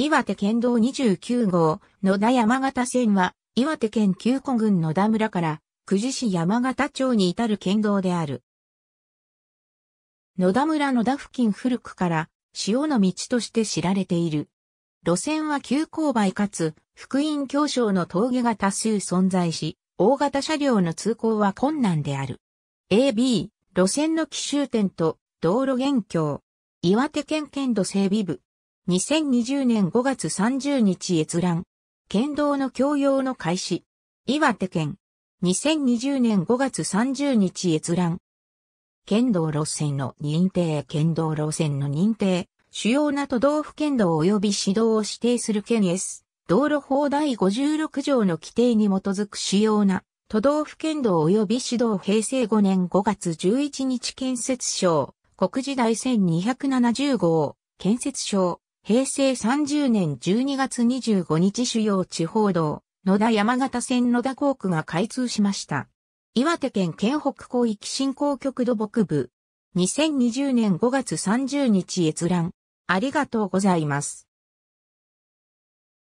岩手県道29号、野田山形線は、岩手県旧古郡野田村から、久慈市山形町に至る県道である。野田村野田付近古くから、潮の道として知られている。路線は急勾配かつ、福音教章の峠が多数存在し、大型車両の通行は困難である。AB、路線の奇襲点と、道路現況。岩手県県土整備部。2020年5月30日閲覧。県道の共用の開始。岩手県。2020年5月30日閲覧。県道路線の認定、県道路線の認定、主要な都道府県道及び市道を指定する県 S、道路法第56条の規定に基づく主要な都道府県道及び市道平成5年5月11日建設省、国時第1270号、建設省、平成30年12月25日主要地方道、野田山形線野田港区が開通しました。岩手県県北広域振興局土木部。2020年5月30日閲覧。ありがとうございます。